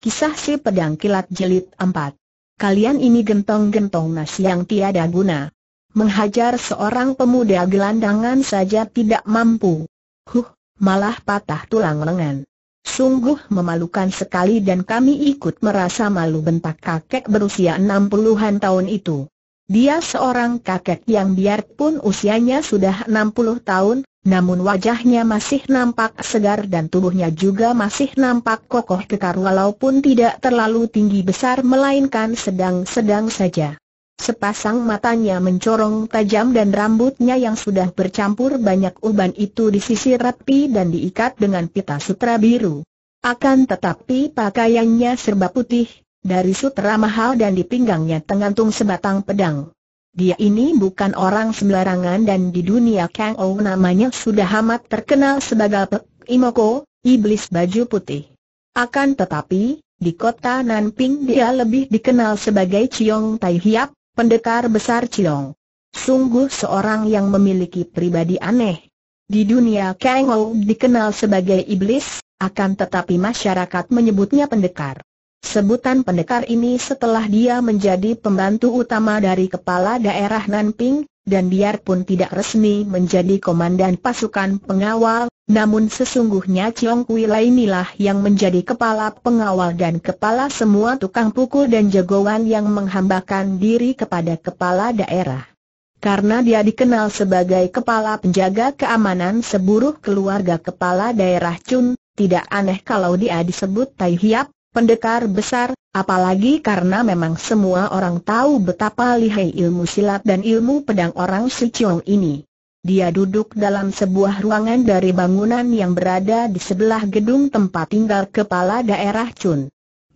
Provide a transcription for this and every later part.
Kisah si pedang kilat Jelit 4. Kalian ini gentong-gentong nasi yang tiada guna. Menghajar seorang pemuda gelandangan saja tidak mampu. Huh, malah patah tulang lengan. Sungguh memalukan sekali dan kami ikut merasa malu bentak kakek berusia enam puluhan tahun itu. Dia seorang kakek yang biarpun usianya sudah 60 tahun, namun wajahnya masih nampak segar dan tubuhnya juga masih nampak kokoh kekar walaupun tidak terlalu tinggi besar melainkan sedang-sedang saja. Sepasang matanya mencorong tajam dan rambutnya yang sudah bercampur banyak uban itu disisir rapi dan diikat dengan pita sutra biru. Akan tetapi pakaiannya serba putih, dari sutera mahal dan di pinggangnya tergantung sebatang pedang. Dia ini bukan orang sembarangan dan di dunia Kang Ou namanya sudah amat terkenal sebagai Pe Imoko, iblis baju putih. Akan tetapi, di kota Nanping dia lebih dikenal sebagai Chiong Tai Hiap, pendekar besar Chiong. Sungguh seorang yang memiliki pribadi aneh. Di dunia Kang Ou dikenal sebagai iblis, akan tetapi masyarakat menyebutnya pendekar. Sebutan pendekar ini setelah dia menjadi pembantu utama dari kepala daerah Nanping, dan biarpun tidak resmi menjadi komandan pasukan pengawal, namun sesungguhnya Chiong Kui Lainilah yang menjadi kepala pengawal dan kepala semua tukang pukul dan jagoan yang menghambakan diri kepada kepala daerah. Karena dia dikenal sebagai kepala penjaga keamanan seburuk keluarga kepala daerah Chun, tidak aneh kalau dia disebut Tai Hiap, pendekar besar, apalagi karena memang semua orang tahu betapa lihai ilmu silat dan ilmu pedang orang Chong ini. Dia duduk dalam sebuah ruangan dari bangunan yang berada di sebelah gedung tempat tinggal kepala daerah Chun.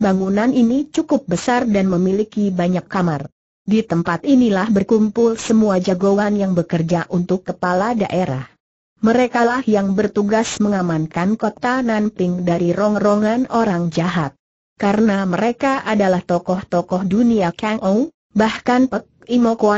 Bangunan ini cukup besar dan memiliki banyak kamar. Di tempat inilah berkumpul semua jagoan yang bekerja untuk kepala daerah. Merekalah yang bertugas mengamankan kota Nanping dari rongrongan orang jahat karena mereka adalah tokoh-tokoh dunia Kang Ou, bahkan Pek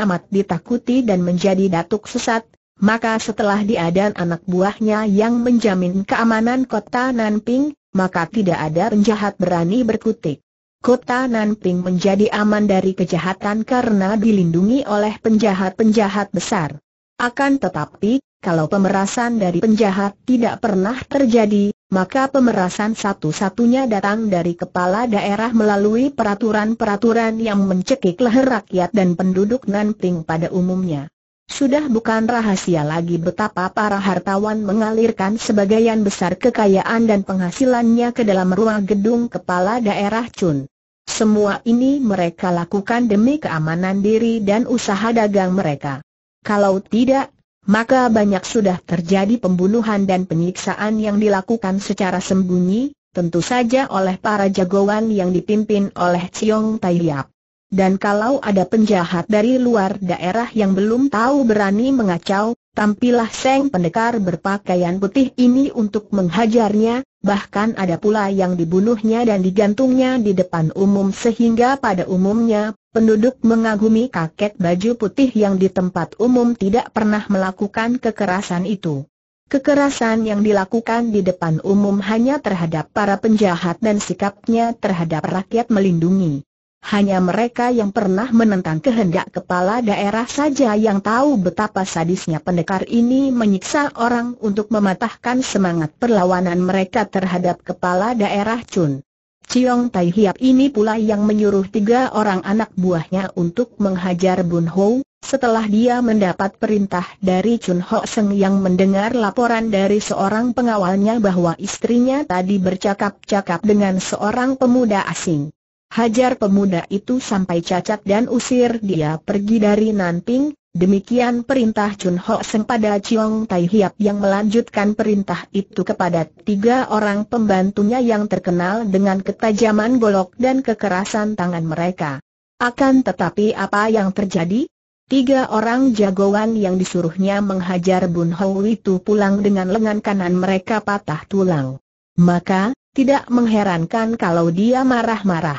amat ditakuti dan menjadi datuk sesat, maka setelah diadan anak buahnya yang menjamin keamanan kota Nanping, maka tidak ada penjahat berani berkutik. Kota Nanping menjadi aman dari kejahatan karena dilindungi oleh penjahat-penjahat besar. Akan tetapi, kalau pemerasan dari penjahat tidak pernah terjadi, maka pemerasan satu-satunya datang dari kepala daerah melalui peraturan-peraturan yang mencekik leher rakyat dan penduduk Nanping pada umumnya. Sudah bukan rahasia lagi betapa para hartawan mengalirkan sebagian besar kekayaan dan penghasilannya ke dalam ruang gedung kepala daerah Chun. Semua ini mereka lakukan demi keamanan diri dan usaha dagang mereka. Kalau tidak, maka banyak sudah terjadi pembunuhan dan penyiksaan yang dilakukan secara sembunyi, tentu saja oleh para jagoan yang dipimpin oleh Ciong Tai Liap. Dan kalau ada penjahat dari luar daerah yang belum tahu berani mengacau, tampilah Seng Pendekar berpakaian putih ini untuk menghajarnya, bahkan ada pula yang dibunuhnya dan digantungnya di depan umum sehingga pada umumnya, Penduduk mengagumi kakek baju putih yang di tempat umum tidak pernah melakukan kekerasan itu. Kekerasan yang dilakukan di depan umum hanya terhadap para penjahat dan sikapnya terhadap rakyat melindungi. Hanya mereka yang pernah menentang kehendak kepala daerah saja yang tahu betapa sadisnya pendekar ini menyiksa orang untuk mematahkan semangat perlawanan mereka terhadap kepala daerah Chun. Ciong Tai Hiap ini pula yang menyuruh tiga orang anak buahnya untuk menghajar Bun Ho, setelah dia mendapat perintah dari Chun Ho Seng yang mendengar laporan dari seorang pengawalnya bahwa istrinya tadi bercakap-cakap dengan seorang pemuda asing. Hajar pemuda itu sampai cacat dan usir dia pergi dari Nanping, Demikian perintah Chun Ho Seng pada Chiong Tai Hiap yang melanjutkan perintah itu kepada tiga orang pembantunya yang terkenal dengan ketajaman golok dan kekerasan tangan mereka. Akan tetapi apa yang terjadi? Tiga orang jagoan yang disuruhnya menghajar Bun Ho itu pulang dengan lengan kanan mereka patah tulang. Maka, tidak mengherankan kalau dia marah-marah.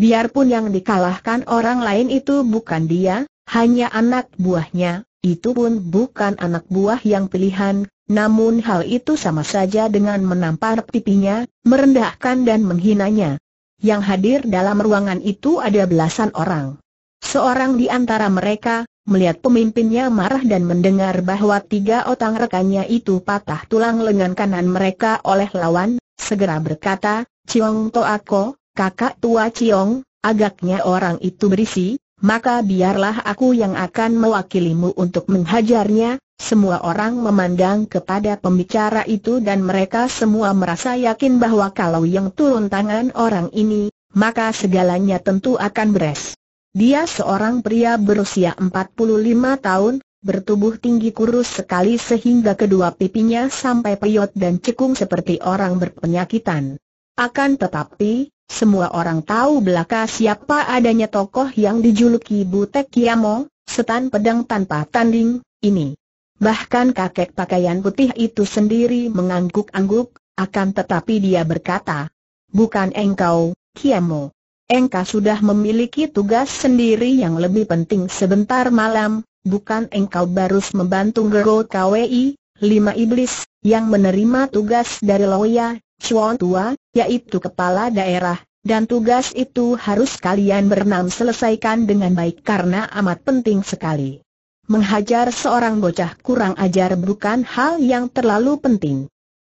Biarpun yang dikalahkan orang lain itu bukan dia, hanya anak buahnya, itu pun bukan anak buah yang pilihan, namun hal itu sama saja dengan menampar pipinya, merendahkan dan menghinanya. Yang hadir dalam ruangan itu ada belasan orang. Seorang di antara mereka, melihat pemimpinnya marah dan mendengar bahwa tiga otang rekannya itu patah tulang lengan kanan mereka oleh lawan, segera berkata, Ciong Toako, kakak tua Ciong, agaknya orang itu berisi, maka biarlah aku yang akan mewakilimu untuk menghajarnya. Semua orang memandang kepada pembicara itu dan mereka semua merasa yakin bahwa kalau yang turun tangan orang ini, maka segalanya tentu akan beres. Dia seorang pria berusia 45 tahun, bertubuh tinggi kurus sekali sehingga kedua pipinya sampai peyot dan cekung seperti orang berpenyakitan. Akan tetapi, semua orang tahu belaka siapa adanya tokoh yang dijuluki Butek Kiamo, setan pedang tanpa tanding, ini. Bahkan kakek pakaian putih itu sendiri mengangguk-angguk, akan tetapi dia berkata, Bukan engkau, Kiamo. Engkau sudah memiliki tugas sendiri yang lebih penting sebentar malam, bukan engkau baru membantu Gero KWI, lima iblis, yang menerima tugas dari Loya, Chuan Tua, yaitu kepala daerah, dan tugas itu harus kalian berenam selesaikan dengan baik karena amat penting sekali. Menghajar seorang bocah kurang ajar bukan hal yang terlalu penting.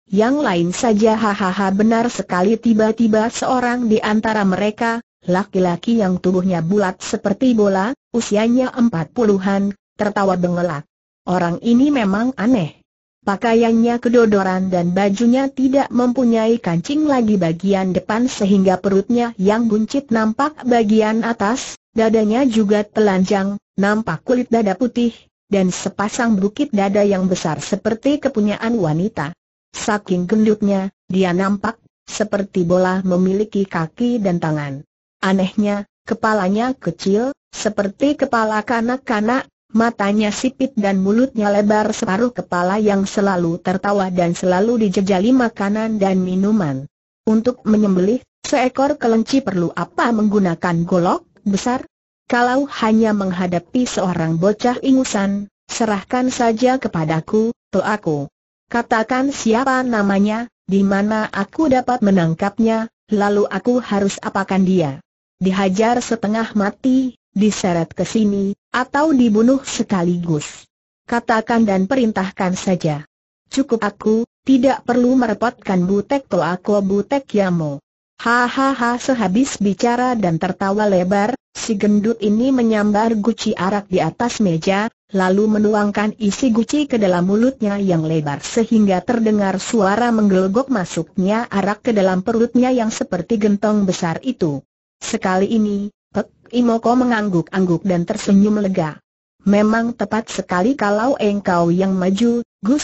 Yang lain saja hahaha benar sekali tiba-tiba seorang di antara mereka, laki-laki yang tubuhnya bulat seperti bola, usianya empat puluhan, tertawa bengelak. Orang ini memang aneh. Pakaiannya kedodoran dan bajunya tidak mempunyai kancing lagi bagian depan sehingga perutnya yang buncit nampak bagian atas, dadanya juga telanjang, nampak kulit dada putih, dan sepasang bukit dada yang besar seperti kepunyaan wanita. Saking gendutnya, dia nampak seperti bola memiliki kaki dan tangan. Anehnya, kepalanya kecil, seperti kepala kanak-kanak, matanya sipit dan mulutnya lebar separuh kepala yang selalu tertawa dan selalu dijejali makanan dan minuman. Untuk menyembelih, seekor kelinci perlu apa menggunakan golok besar? Kalau hanya menghadapi seorang bocah ingusan, serahkan saja kepadaku, aku. Katakan siapa namanya, di mana aku dapat menangkapnya, lalu aku harus apakan dia. Dihajar setengah mati, diseret ke sini, atau dibunuh sekaligus. Katakan dan perintahkan saja. Cukup aku, tidak perlu merepotkan Butek to aku Butek Yamo. Hahaha sehabis bicara dan tertawa lebar, si gendut ini menyambar guci arak di atas meja, lalu menuangkan isi guci ke dalam mulutnya yang lebar sehingga terdengar suara menggelegok masuknya arak ke dalam perutnya yang seperti gentong besar itu. Sekali ini, Imoko mengangguk-angguk dan tersenyum lega. Memang tepat sekali kalau engkau yang maju, Gu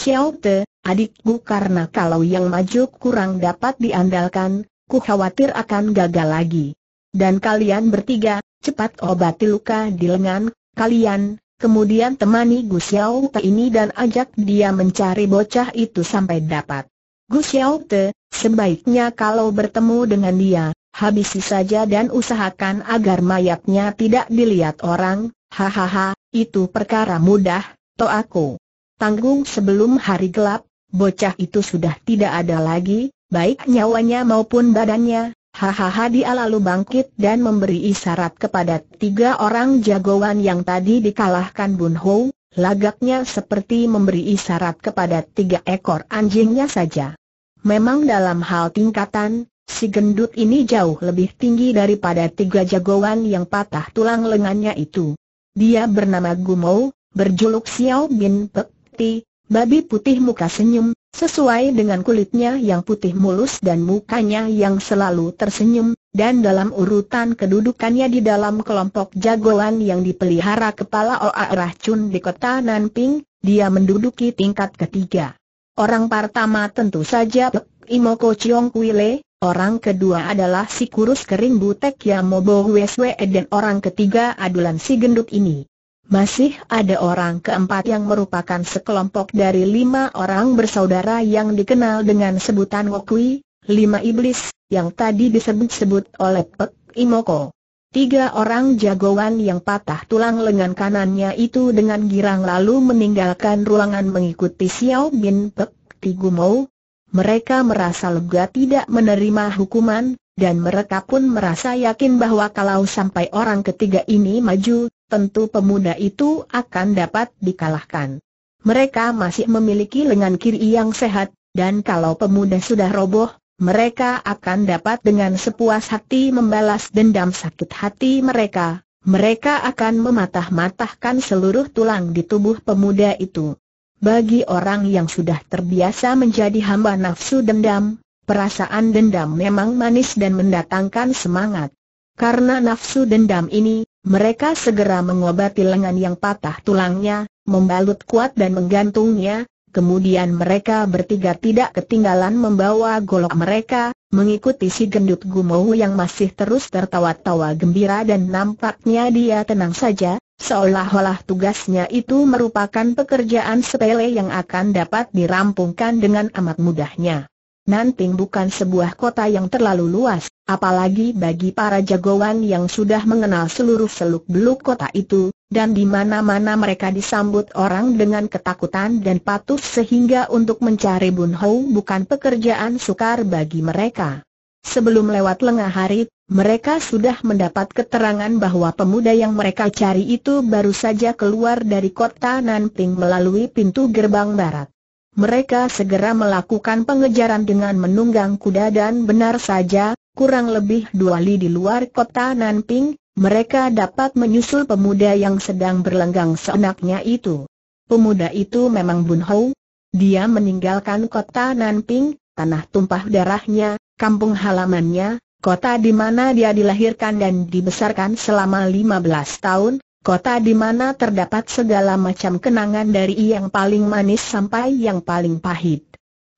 Te, adikku karena kalau yang maju kurang dapat diandalkan, ku khawatir akan gagal lagi. Dan kalian bertiga, cepat obati luka di lengan, kalian, kemudian temani Gu Te ini dan ajak dia mencari bocah itu sampai dapat. Gu Te, sebaiknya kalau bertemu dengan dia, Habisi saja dan usahakan agar mayatnya tidak dilihat orang, hahaha, itu perkara mudah, to aku. Tanggung sebelum hari gelap, bocah itu sudah tidak ada lagi, baik nyawanya maupun badannya, Hahaha dia lalu bangkit dan memberi isyarat kepada tiga orang jagoan yang tadi dikalahkan Bun Ho, lagaknya seperti memberi isyarat kepada tiga ekor anjingnya saja. Memang dalam hal tingkatan, Si gendut ini jauh lebih tinggi daripada tiga jagoan yang patah tulang lengannya itu. Dia bernama Gumau, berjuluk Xiao Bin Pek Ti, babi putih muka senyum, sesuai dengan kulitnya yang putih mulus dan mukanya yang selalu tersenyum, dan dalam urutan kedudukannya di dalam kelompok jagoan yang dipelihara kepala Oa Chun di kota Nanping, dia menduduki tingkat ketiga. Orang pertama tentu saja Pek Imoko Chiong Kuile, Orang kedua adalah si kurus kering butek yang Yamobo Weswe dan orang ketiga adulan si gendut ini. Masih ada orang keempat yang merupakan sekelompok dari lima orang bersaudara yang dikenal dengan sebutan Wokui, lima iblis, yang tadi disebut-sebut oleh Pek Imoko. Tiga orang jagoan yang patah tulang lengan kanannya itu dengan girang lalu meninggalkan ruangan mengikuti Xiao Bin Pek Tigumou, mereka merasa lega tidak menerima hukuman, dan mereka pun merasa yakin bahwa kalau sampai orang ketiga ini maju, tentu pemuda itu akan dapat dikalahkan. Mereka masih memiliki lengan kiri yang sehat, dan kalau pemuda sudah roboh, mereka akan dapat dengan sepuas hati membalas dendam sakit hati mereka. Mereka akan mematah-matahkan seluruh tulang di tubuh pemuda itu. Bagi orang yang sudah terbiasa menjadi hamba nafsu dendam, perasaan dendam memang manis dan mendatangkan semangat. Karena nafsu dendam ini, mereka segera mengobati lengan yang patah tulangnya, membalut kuat dan menggantungnya, kemudian mereka bertiga tidak ketinggalan membawa golok mereka, mengikuti si gendut gumowu yang masih terus tertawa-tawa gembira dan nampaknya dia tenang saja, Seolah-olah tugasnya itu merupakan pekerjaan sepele yang akan dapat dirampungkan dengan amat mudahnya. Nanting bukan sebuah kota yang terlalu luas, apalagi bagi para jagoan yang sudah mengenal seluruh seluk-beluk kota itu, dan di mana-mana mereka disambut orang dengan ketakutan dan patuh sehingga untuk mencari Bun Hou bukan pekerjaan sukar bagi mereka. Sebelum lewat lengah hari, mereka sudah mendapat keterangan bahwa pemuda yang mereka cari itu baru saja keluar dari kota Nanping melalui pintu gerbang barat. Mereka segera melakukan pengejaran dengan menunggang kuda dan benar saja, kurang lebih dua li di luar kota Nanping, mereka dapat menyusul pemuda yang sedang berlenggang seenaknya itu. Pemuda itu memang Bun Hou. Dia meninggalkan kota Nanping, tanah tumpah darahnya, kampung halamannya, kota di mana dia dilahirkan dan dibesarkan selama 15 tahun, kota di mana terdapat segala macam kenangan dari yang paling manis sampai yang paling pahit.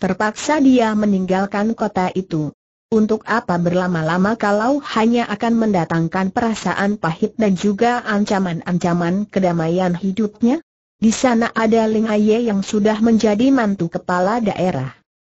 Terpaksa dia meninggalkan kota itu. Untuk apa berlama-lama kalau hanya akan mendatangkan perasaan pahit dan juga ancaman-ancaman kedamaian hidupnya? Di sana ada Ling Aye yang sudah menjadi mantu kepala daerah.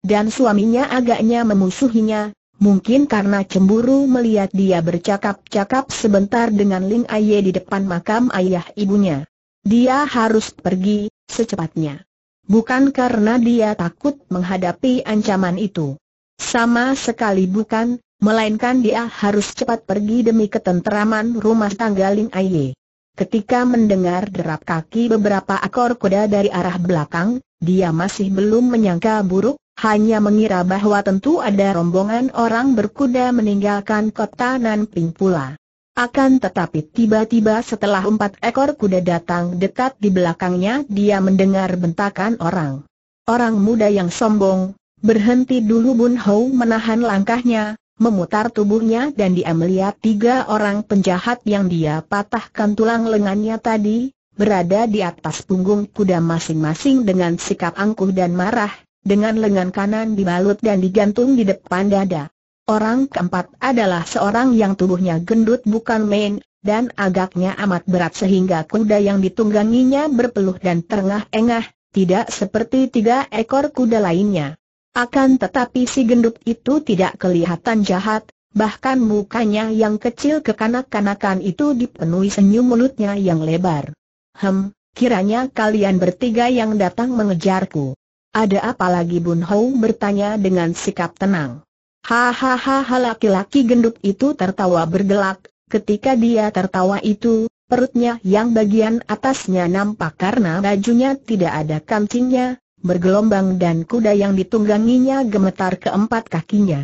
Dan suaminya agaknya memusuhinya, mungkin karena cemburu melihat dia bercakap-cakap sebentar dengan Ling Aye di depan makam ayah ibunya. Dia harus pergi, secepatnya. Bukan karena dia takut menghadapi ancaman itu. Sama sekali bukan, melainkan dia harus cepat pergi demi ketenteraman rumah tangga Ling Aye. Ketika mendengar derap kaki beberapa akor kuda dari arah belakang, dia masih belum menyangka buruk, hanya mengira bahwa tentu ada rombongan orang berkuda meninggalkan kota Nanping pula. Akan tetapi tiba-tiba setelah empat ekor kuda datang dekat di belakangnya dia mendengar bentakan orang. Orang muda yang sombong, berhenti dulu Bun Hou menahan langkahnya, memutar tubuhnya dan dia melihat tiga orang penjahat yang dia patahkan tulang lengannya tadi, berada di atas punggung kuda masing-masing dengan sikap angkuh dan marah, dengan lengan kanan dibalut dan digantung di depan dada. Orang keempat adalah seorang yang tubuhnya gendut bukan main, dan agaknya amat berat sehingga kuda yang ditungganginya berpeluh dan terengah-engah, tidak seperti tiga ekor kuda lainnya. Akan tetapi si gendut itu tidak kelihatan jahat, bahkan mukanya yang kecil kekanak-kanakan itu dipenuhi senyum mulutnya yang lebar. Hem, kiranya kalian bertiga yang datang mengejarku. Ada apa lagi Bun Hou bertanya dengan sikap tenang. Hahaha laki-laki gendut itu tertawa bergelak, ketika dia tertawa itu, perutnya yang bagian atasnya nampak karena bajunya tidak ada kancingnya, bergelombang dan kuda yang ditungganginya gemetar keempat kakinya.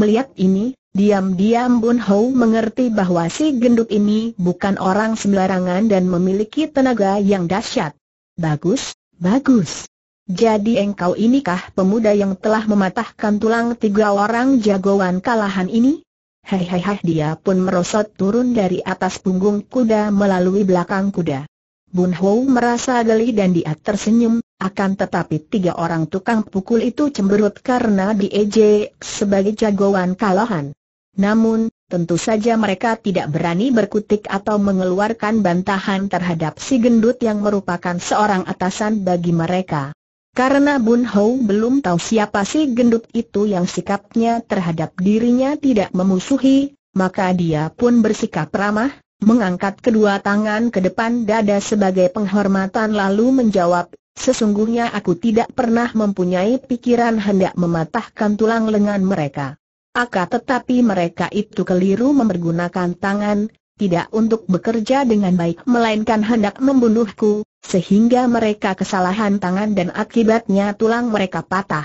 Melihat ini, diam-diam Bun Hou mengerti bahwa si gendut ini bukan orang sembarangan dan memiliki tenaga yang dahsyat. Bagus, bagus. Jadi engkau inikah pemuda yang telah mematahkan tulang tiga orang jagoan kalahan ini? Hei hei hei dia pun merosot turun dari atas punggung kuda melalui belakang kuda. Bun Hou merasa geli dan dia tersenyum, akan tetapi tiga orang tukang pukul itu cemberut karena diejek sebagai jagoan kalahan. Namun, tentu saja mereka tidak berani berkutik atau mengeluarkan bantahan terhadap si gendut yang merupakan seorang atasan bagi mereka. Karena Bun Hou belum tahu siapa si gendut itu yang sikapnya terhadap dirinya tidak memusuhi, maka dia pun bersikap ramah, mengangkat kedua tangan ke depan dada sebagai penghormatan lalu menjawab, sesungguhnya aku tidak pernah mempunyai pikiran hendak mematahkan tulang lengan mereka. Akan tetapi mereka itu keliru mempergunakan tangan, tidak untuk bekerja dengan baik melainkan hendak membunuhku, sehingga mereka kesalahan tangan dan akibatnya tulang mereka patah.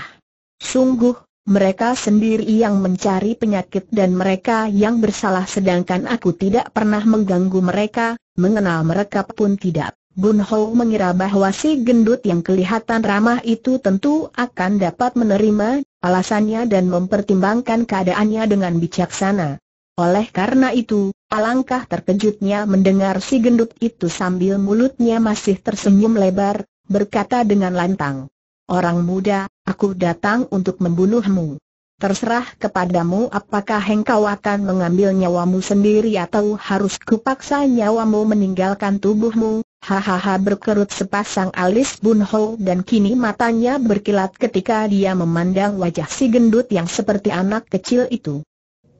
Sungguh, mereka sendiri yang mencari penyakit dan mereka yang bersalah sedangkan aku tidak pernah mengganggu mereka, mengenal mereka pun tidak. Bun Ho mengira bahwa si gendut yang kelihatan ramah itu tentu akan dapat menerima alasannya dan mempertimbangkan keadaannya dengan bijaksana. Oleh karena itu, Alangkah terkejutnya mendengar si gendut itu sambil mulutnya masih tersenyum lebar, berkata dengan lantang. Orang muda, aku datang untuk membunuhmu. Terserah kepadamu apakah engkau akan mengambil nyawamu sendiri atau harus kupaksa nyawamu meninggalkan tubuhmu, hahaha berkerut sepasang alis Bunho dan kini matanya berkilat ketika dia memandang wajah si gendut yang seperti anak kecil itu.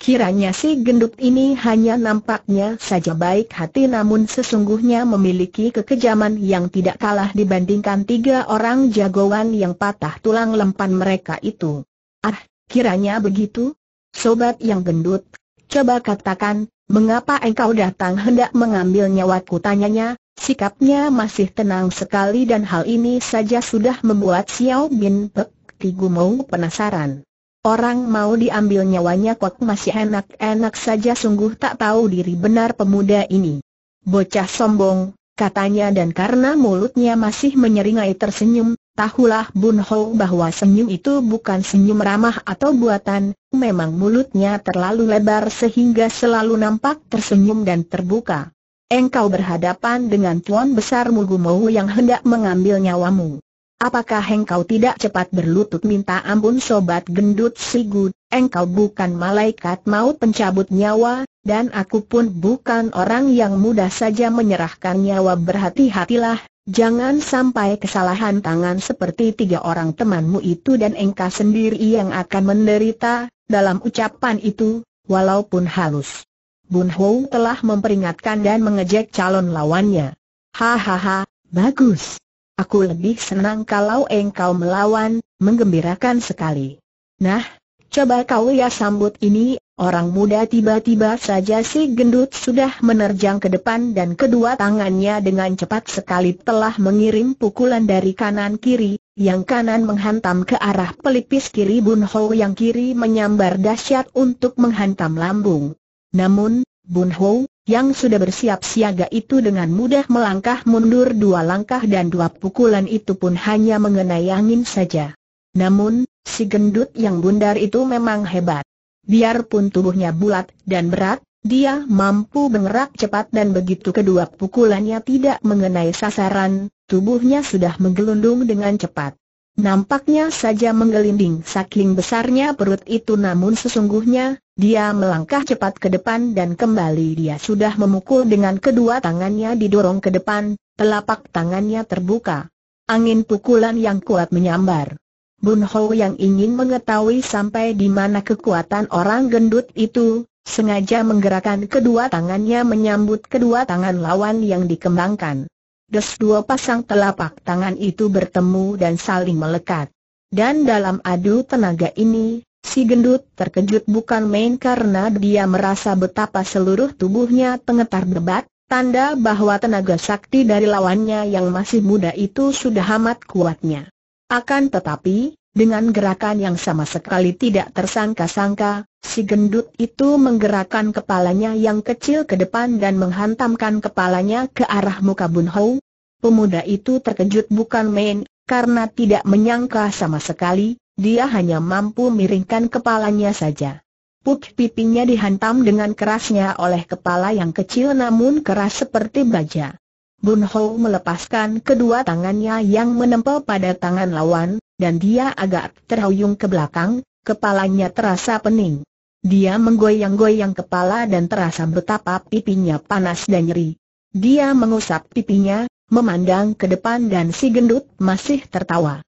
Kiranya si gendut ini hanya nampaknya saja baik hati namun sesungguhnya memiliki kekejaman yang tidak kalah dibandingkan tiga orang jagoan yang patah tulang lempan mereka itu. Ah, kiranya begitu? Sobat yang gendut, coba katakan, mengapa engkau datang hendak mengambil nyawaku tanyanya, sikapnya masih tenang sekali dan hal ini saja sudah membuat Xiao Bin Pek Tigumo penasaran. Orang mau diambil nyawanya kok masih enak-enak saja sungguh tak tahu diri benar pemuda ini. Bocah sombong, katanya dan karena mulutnya masih menyeringai tersenyum, tahulah Bun Ho bahwa senyum itu bukan senyum ramah atau buatan, memang mulutnya terlalu lebar sehingga selalu nampak tersenyum dan terbuka. Engkau berhadapan dengan tuan besar Mugumau yang hendak mengambil nyawamu. Apakah engkau tidak cepat berlutut minta ampun sobat gendut Sigu, engkau bukan malaikat maut pencabut nyawa, dan aku pun bukan orang yang mudah saja menyerahkan nyawa berhati-hatilah, jangan sampai kesalahan tangan seperti tiga orang temanmu itu dan engkau sendiri yang akan menderita, dalam ucapan itu, walaupun halus. Bun Ho telah memperingatkan dan mengejek calon lawannya. Hahaha, bagus. Aku lebih senang kalau engkau melawan, menggembirakan sekali. Nah, coba kau ya sambut ini, orang muda tiba-tiba saja si gendut sudah menerjang ke depan dan kedua tangannya dengan cepat sekali telah mengirim pukulan dari kanan kiri, yang kanan menghantam ke arah pelipis kiri Bun Ho yang kiri menyambar dahsyat untuk menghantam lambung. Namun, Bun Ho, yang sudah bersiap siaga itu dengan mudah melangkah mundur dua langkah dan dua pukulan itu pun hanya mengenai angin saja. Namun, si gendut yang bundar itu memang hebat. Biarpun tubuhnya bulat dan berat, dia mampu bergerak cepat dan begitu kedua pukulannya tidak mengenai sasaran, tubuhnya sudah menggelundung dengan cepat. Nampaknya saja menggelinding saking besarnya perut itu namun sesungguhnya, dia melangkah cepat ke depan dan kembali dia sudah memukul dengan kedua tangannya didorong ke depan, telapak tangannya terbuka. Angin pukulan yang kuat menyambar. Bun Ho yang ingin mengetahui sampai di mana kekuatan orang gendut itu, sengaja menggerakkan kedua tangannya menyambut kedua tangan lawan yang dikembangkan. Des dua pasang telapak tangan itu bertemu dan saling melekat. Dan dalam adu tenaga ini, si gendut terkejut bukan main karena dia merasa betapa seluruh tubuhnya pengetar debat, tanda bahwa tenaga sakti dari lawannya yang masih muda itu sudah amat kuatnya. Akan tetapi, dengan gerakan yang sama sekali tidak tersangka-sangka, Si gendut itu menggerakkan kepalanya yang kecil ke depan dan menghantamkan kepalanya ke arah muka Bun Hou. Pemuda itu terkejut bukan main, karena tidak menyangka sama sekali, dia hanya mampu miringkan kepalanya saja. Puk pipinya dihantam dengan kerasnya oleh kepala yang kecil namun keras seperti baja. Bun Hou melepaskan kedua tangannya yang menempel pada tangan lawan, dan dia agak terhuyung ke belakang, kepalanya terasa pening. Dia menggoyang-goyang kepala dan terasa betapa pipinya panas dan nyeri. Dia mengusap pipinya, memandang ke depan dan si gendut masih tertawa.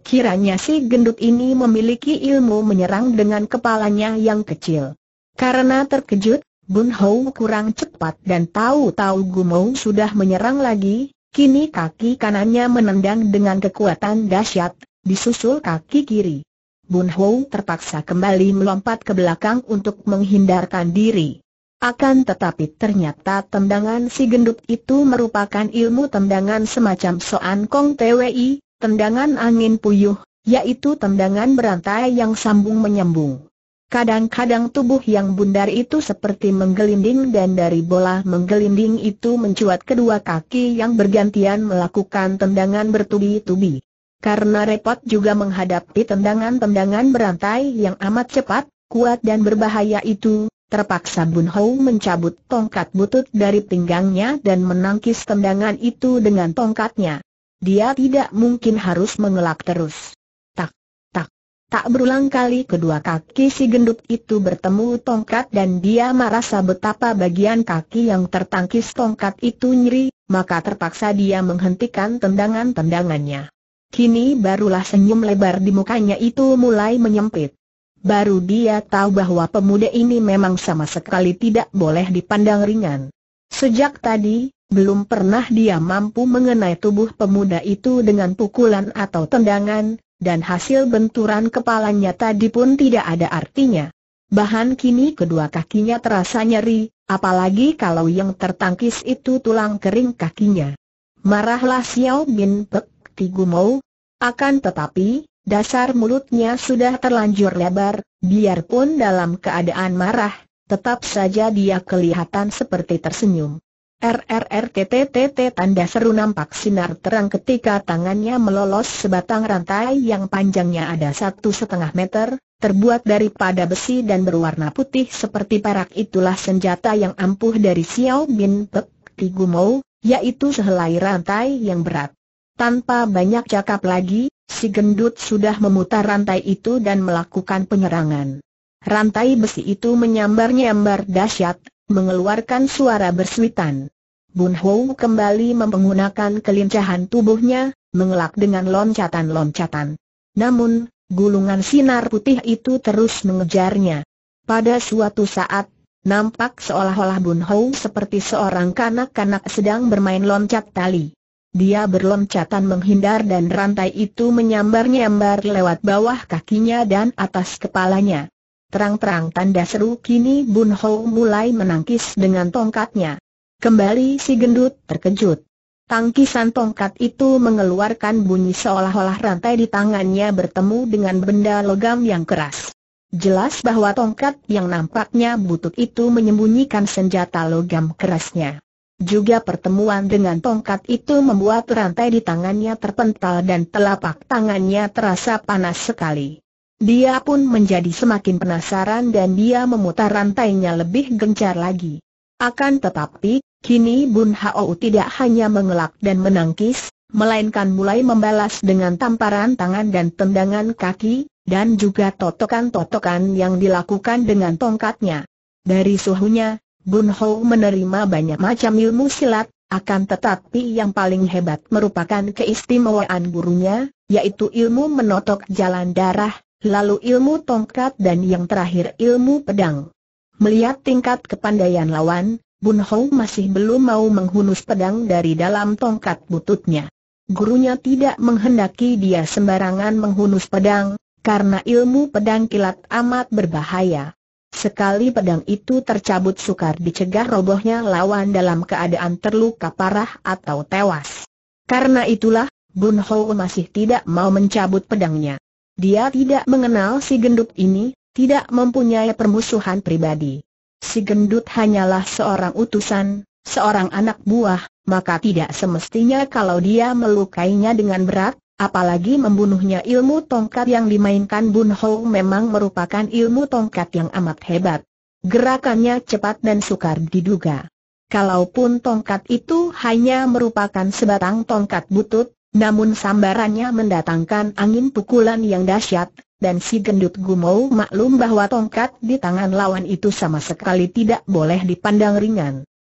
Kiranya si gendut ini memiliki ilmu menyerang dengan kepalanya yang kecil. Karena terkejut, Bun Hou kurang cepat dan tahu-tahu Gumou sudah menyerang lagi, kini kaki kanannya menendang dengan kekuatan dahsyat, disusul kaki kiri. Bun Hou terpaksa kembali melompat ke belakang untuk menghindarkan diri. Akan tetapi ternyata tendangan si gendut itu merupakan ilmu tendangan semacam Soan Kong TWI, tendangan angin puyuh, yaitu tendangan berantai yang sambung menyambung. Kadang-kadang tubuh yang bundar itu seperti menggelinding dan dari bola menggelinding itu mencuat kedua kaki yang bergantian melakukan tendangan bertubi-tubi. Karena repot juga menghadapi tendangan-tendangan berantai yang amat cepat, kuat dan berbahaya itu, terpaksa Bun Hou mencabut tongkat butut dari pinggangnya dan menangkis tendangan itu dengan tongkatnya. Dia tidak mungkin harus mengelak terus. Tak, tak, tak berulang kali kedua kaki si gendut itu bertemu tongkat dan dia merasa betapa bagian kaki yang tertangkis tongkat itu nyeri, maka terpaksa dia menghentikan tendangan-tendangannya. Kini barulah senyum lebar di mukanya itu mulai menyempit. Baru dia tahu bahwa pemuda ini memang sama sekali tidak boleh dipandang ringan. Sejak tadi, belum pernah dia mampu mengenai tubuh pemuda itu dengan pukulan atau tendangan, dan hasil benturan kepalanya tadi pun tidak ada artinya. Bahan kini kedua kakinya terasa nyeri, apalagi kalau yang tertangkis itu tulang kering kakinya. Marahlah Xiao Bin Pek hati Gumau. Akan tetapi, dasar mulutnya sudah terlanjur lebar, biarpun dalam keadaan marah, tetap saja dia kelihatan seperti tersenyum. RRRTTTT tanda seru nampak sinar terang ketika tangannya melolos sebatang rantai yang panjangnya ada satu setengah meter, terbuat daripada besi dan berwarna putih seperti perak itulah senjata yang ampuh dari Xiao Bin Pek Tigumou, yaitu sehelai rantai yang berat. Tanpa banyak cakap lagi, si gendut sudah memutar rantai itu dan melakukan penyerangan. Rantai besi itu menyambar-nyambar dahsyat, mengeluarkan suara bersuitan. Bun Hou kembali menggunakan kelincahan tubuhnya, mengelak dengan loncatan-loncatan. Namun, gulungan sinar putih itu terus mengejarnya. Pada suatu saat, nampak seolah-olah Bun Hou seperti seorang kanak-kanak sedang bermain loncat tali. Dia berloncatan menghindar dan rantai itu menyambar-nyambar lewat bawah kakinya dan atas kepalanya. Terang-terang tanda seru kini Bun Ho mulai menangkis dengan tongkatnya. Kembali si gendut terkejut. Tangkisan tongkat itu mengeluarkan bunyi seolah-olah rantai di tangannya bertemu dengan benda logam yang keras. Jelas bahwa tongkat yang nampaknya butut itu menyembunyikan senjata logam kerasnya. Juga pertemuan dengan tongkat itu membuat rantai di tangannya terpental dan telapak tangannya terasa panas sekali. Dia pun menjadi semakin penasaran dan dia memutar rantainya lebih gencar lagi. Akan tetapi, kini Bun Hao tidak hanya mengelak dan menangkis, melainkan mulai membalas dengan tamparan tangan dan tendangan kaki, dan juga totokan-totokan yang dilakukan dengan tongkatnya. Dari suhunya, Bun Ho menerima banyak macam ilmu silat, akan tetapi yang paling hebat merupakan keistimewaan gurunya, yaitu ilmu menotok jalan darah, lalu ilmu tongkat dan yang terakhir ilmu pedang. Melihat tingkat kepandaian lawan, Bun Ho masih belum mau menghunus pedang dari dalam tongkat bututnya. Gurunya tidak menghendaki dia sembarangan menghunus pedang, karena ilmu pedang kilat amat berbahaya. Sekali pedang itu tercabut sukar dicegah robohnya lawan dalam keadaan terluka parah atau tewas. Karena itulah, Bun Ho masih tidak mau mencabut pedangnya. Dia tidak mengenal si gendut ini, tidak mempunyai permusuhan pribadi. Si gendut hanyalah seorang utusan, seorang anak buah, maka tidak semestinya kalau dia melukainya dengan berat, Apalagi membunuhnya ilmu tongkat yang dimainkan Bun memang merupakan ilmu tongkat yang amat hebat. Gerakannya cepat dan sukar diduga. Kalaupun tongkat itu hanya merupakan sebatang tongkat butut, namun sambarannya mendatangkan angin pukulan yang dahsyat, dan si gendut Gumau maklum bahwa tongkat di tangan lawan itu sama sekali tidak boleh dipandang ringan.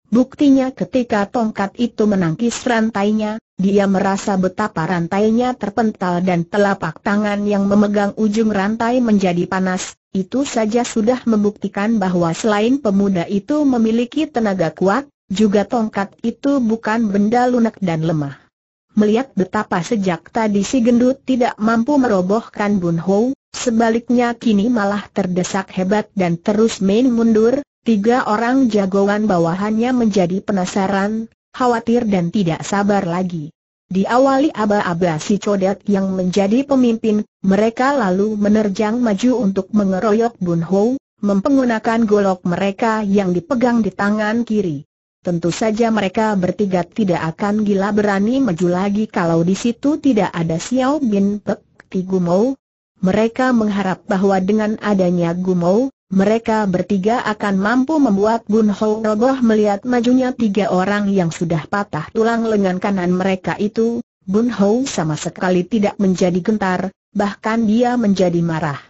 Buktinya ketika tongkat itu menangkis rantainya, dia merasa betapa rantainya terpental dan telapak tangan yang memegang ujung rantai menjadi panas, itu saja sudah membuktikan bahwa selain pemuda itu memiliki tenaga kuat, juga tongkat itu bukan benda lunak dan lemah. Melihat betapa sejak tadi si gendut tidak mampu merobohkan Bun Ho, sebaliknya kini malah terdesak hebat dan terus main mundur, tiga orang jagoan bawahannya menjadi penasaran, khawatir dan tidak sabar lagi. Diawali aba-aba si codet yang menjadi pemimpin, mereka lalu menerjang maju untuk mengeroyok Bun Ho, mempergunakan golok mereka yang dipegang di tangan kiri. Tentu saja mereka bertiga tidak akan gila berani maju lagi kalau di situ tidak ada Xiao Bin Pek, Ti Gumou. Mereka mengharap bahwa dengan adanya Gumou, mereka bertiga akan mampu membuat Bun Ho roboh melihat majunya tiga orang yang sudah patah tulang lengan kanan mereka itu, Bun Ho sama sekali tidak menjadi gentar, bahkan dia menjadi marah.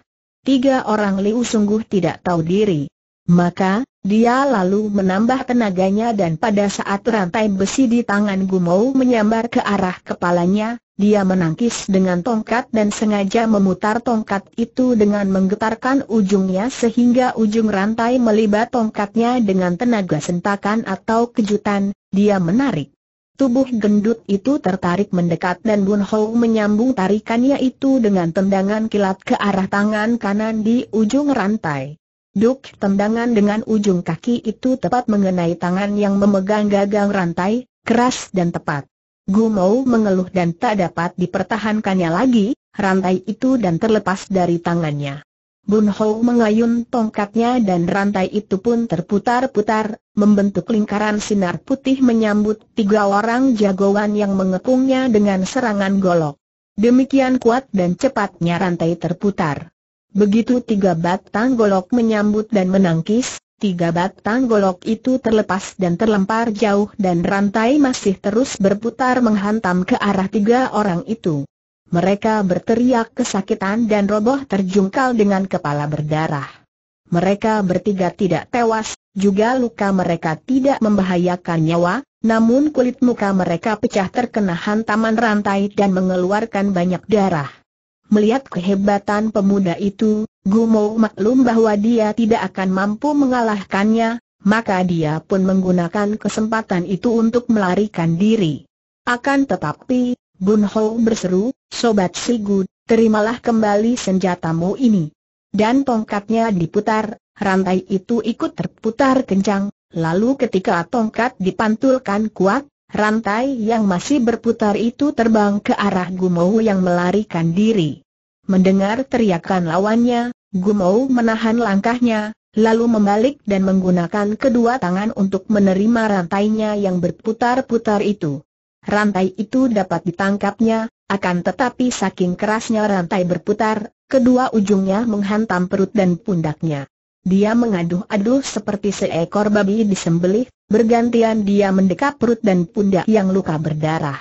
Tiga orang Liu sungguh tidak tahu diri. Maka, dia lalu menambah tenaganya dan pada saat rantai besi di tangan Gumau menyambar ke arah kepalanya, dia menangkis dengan tongkat dan sengaja memutar tongkat itu dengan menggetarkan ujungnya sehingga ujung rantai melibat tongkatnya dengan tenaga sentakan atau kejutan, dia menarik. Tubuh gendut itu tertarik mendekat dan Bun Ho menyambung tarikannya itu dengan tendangan kilat ke arah tangan kanan di ujung rantai. Duk tendangan dengan ujung kaki itu tepat mengenai tangan yang memegang gagang rantai, keras dan tepat. Gumau mengeluh dan tak dapat dipertahankannya lagi, rantai itu dan terlepas dari tangannya. Bun Hou mengayun tongkatnya dan rantai itu pun terputar-putar, membentuk lingkaran sinar putih menyambut tiga orang jagoan yang mengepungnya dengan serangan golok. Demikian kuat dan cepatnya rantai terputar. Begitu tiga batang golok menyambut dan menangkis, tiga batang golok itu terlepas dan terlempar jauh dan rantai masih terus berputar menghantam ke arah tiga orang itu. Mereka berteriak kesakitan dan roboh terjungkal dengan kepala berdarah. Mereka bertiga tidak tewas, juga luka mereka tidak membahayakan nyawa, namun kulit muka mereka pecah terkena hantaman rantai dan mengeluarkan banyak darah. Melihat kehebatan pemuda itu, Gumo maklum bahwa dia tidak akan mampu mengalahkannya, maka dia pun menggunakan kesempatan itu untuk melarikan diri. Akan tetapi, Bun Ho berseru, Sobat Sigu, terimalah kembali senjatamu ini. Dan tongkatnya diputar, rantai itu ikut terputar kencang, lalu ketika tongkat dipantulkan kuat, Rantai yang masih berputar itu terbang ke arah Gumau yang melarikan diri. Mendengar teriakan lawannya, Gumau menahan langkahnya, lalu membalik dan menggunakan kedua tangan untuk menerima rantainya yang berputar-putar itu. Rantai itu dapat ditangkapnya, akan tetapi saking kerasnya rantai berputar, kedua ujungnya menghantam perut dan pundaknya. Dia mengaduh-aduh seperti seekor babi disembelih, bergantian dia mendekap perut dan pundak yang luka berdarah.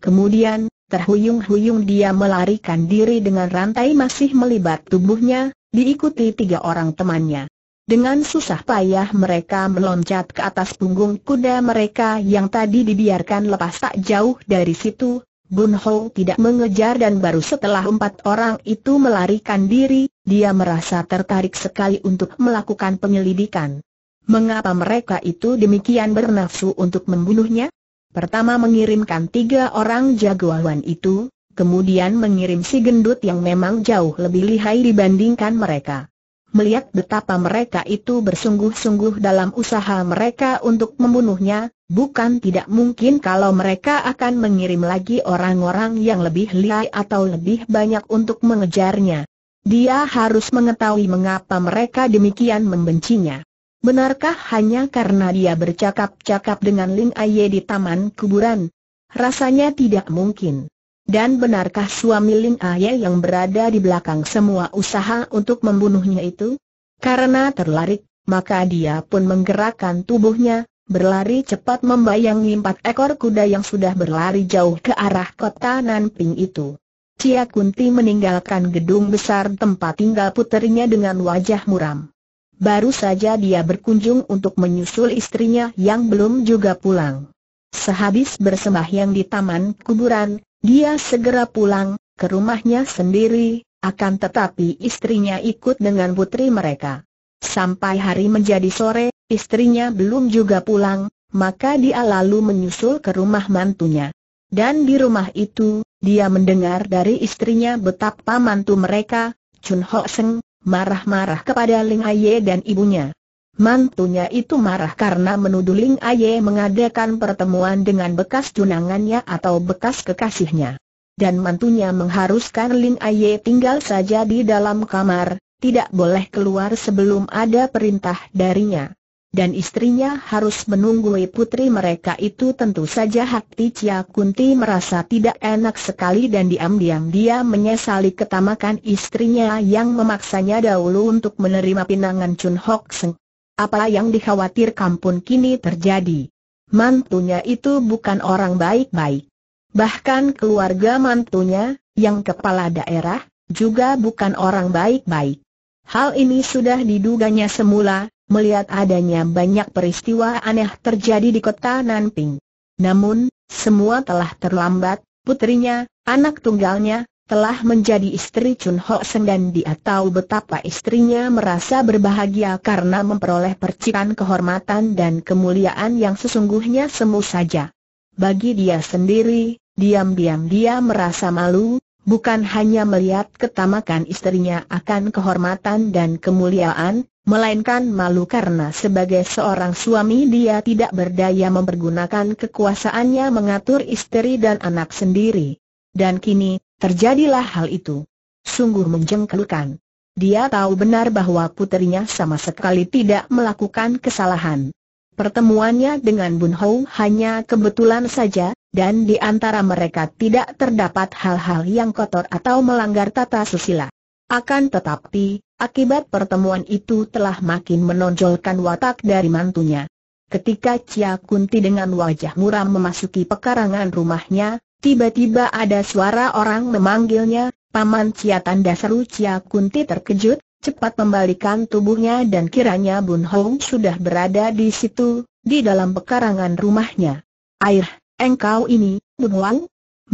Kemudian, terhuyung-huyung dia melarikan diri dengan rantai masih melibat tubuhnya, diikuti tiga orang temannya. Dengan susah payah mereka meloncat ke atas punggung kuda mereka yang tadi dibiarkan lepas tak jauh dari situ, Bun Ho tidak mengejar dan baru setelah empat orang itu melarikan diri, dia merasa tertarik sekali untuk melakukan penyelidikan. Mengapa mereka itu demikian bernafsu untuk membunuhnya? Pertama mengirimkan tiga orang jagoan itu, kemudian mengirim si gendut yang memang jauh lebih lihai dibandingkan mereka melihat betapa mereka itu bersungguh-sungguh dalam usaha mereka untuk membunuhnya, bukan tidak mungkin kalau mereka akan mengirim lagi orang-orang yang lebih lihai atau lebih banyak untuk mengejarnya. Dia harus mengetahui mengapa mereka demikian membencinya. Benarkah hanya karena dia bercakap-cakap dengan Ling Aye di taman kuburan? Rasanya tidak mungkin. Dan benarkah suami Ling Aye yang berada di belakang semua usaha untuk membunuhnya itu? Karena terlarik, maka dia pun menggerakkan tubuhnya, berlari cepat membayangi empat ekor kuda yang sudah berlari jauh ke arah kota Nanping itu. Cia Kunti meninggalkan gedung besar tempat tinggal puterinya dengan wajah muram. Baru saja dia berkunjung untuk menyusul istrinya yang belum juga pulang. Sehabis bersembahyang di taman kuburan, dia segera pulang, ke rumahnya sendiri, akan tetapi istrinya ikut dengan putri mereka. Sampai hari menjadi sore, istrinya belum juga pulang, maka dia lalu menyusul ke rumah mantunya. Dan di rumah itu, dia mendengar dari istrinya betapa mantu mereka, Chun Ho Seng, marah-marah kepada Ling Aye dan ibunya. Mantunya itu marah karena menuduh Ling Aye mengadakan pertemuan dengan bekas tunangannya atau bekas kekasihnya. Dan mantunya mengharuskan Ling Aye tinggal saja di dalam kamar, tidak boleh keluar sebelum ada perintah darinya. Dan istrinya harus menunggui putri mereka itu tentu saja Hak Cia Kunti merasa tidak enak sekali dan diam-diam dia menyesali ketamakan istrinya yang memaksanya dahulu untuk menerima pinangan Chun Hok Seng. Apa yang dikhawatirkan pun kini terjadi. Mantunya itu bukan orang baik-baik. Bahkan keluarga mantunya, yang kepala daerah, juga bukan orang baik-baik. Hal ini sudah diduganya semula, melihat adanya banyak peristiwa aneh terjadi di kota Nanping. Namun, semua telah terlambat, putrinya, anak tunggalnya, telah menjadi istri Chun Ho Seng dan dia tahu betapa istrinya merasa berbahagia karena memperoleh percikan kehormatan dan kemuliaan yang sesungguhnya semu saja. Bagi dia sendiri, diam-diam dia merasa malu, bukan hanya melihat ketamakan istrinya akan kehormatan dan kemuliaan, melainkan malu karena sebagai seorang suami dia tidak berdaya mempergunakan kekuasaannya mengatur istri dan anak sendiri. Dan kini, Terjadilah hal itu. Sungguh menjengkelkan. Dia tahu benar bahwa putrinya sama sekali tidak melakukan kesalahan. Pertemuannya dengan Bun Hou hanya kebetulan saja, dan di antara mereka tidak terdapat hal-hal yang kotor atau melanggar tata susila. Akan tetapi, akibat pertemuan itu telah makin menonjolkan watak dari mantunya. Ketika Cia Kunti dengan wajah muram memasuki pekarangan rumahnya, Tiba-tiba ada suara orang memanggilnya, Paman Cia tanda seru Cia Kunti terkejut, cepat membalikan tubuhnya dan kiranya Bun Hong sudah berada di situ, di dalam pekarangan rumahnya. Air, engkau ini, Bun Hong?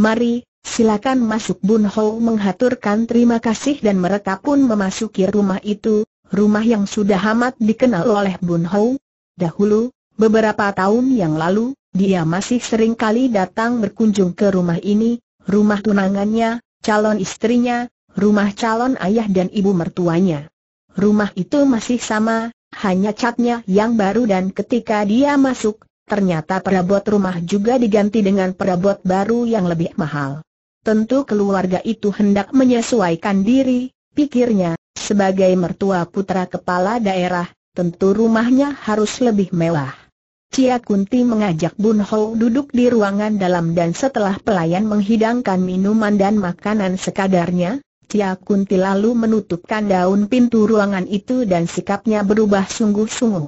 Mari, silakan masuk Bun Hong menghaturkan terima kasih dan mereka pun memasuki rumah itu, rumah yang sudah amat dikenal oleh Bun Hong. Dahulu, beberapa tahun yang lalu, dia masih sering kali datang berkunjung ke rumah ini, rumah tunangannya, calon istrinya, rumah calon ayah dan ibu mertuanya. Rumah itu masih sama, hanya catnya yang baru dan ketika dia masuk, ternyata perabot rumah juga diganti dengan perabot baru yang lebih mahal. Tentu keluarga itu hendak menyesuaikan diri, pikirnya, sebagai mertua putra kepala daerah, tentu rumahnya harus lebih mewah. Cia Kunti mengajak Bun Ho duduk di ruangan dalam dan setelah pelayan menghidangkan minuman dan makanan sekadarnya, Cia Kunti lalu menutupkan daun pintu ruangan itu dan sikapnya berubah sungguh-sungguh.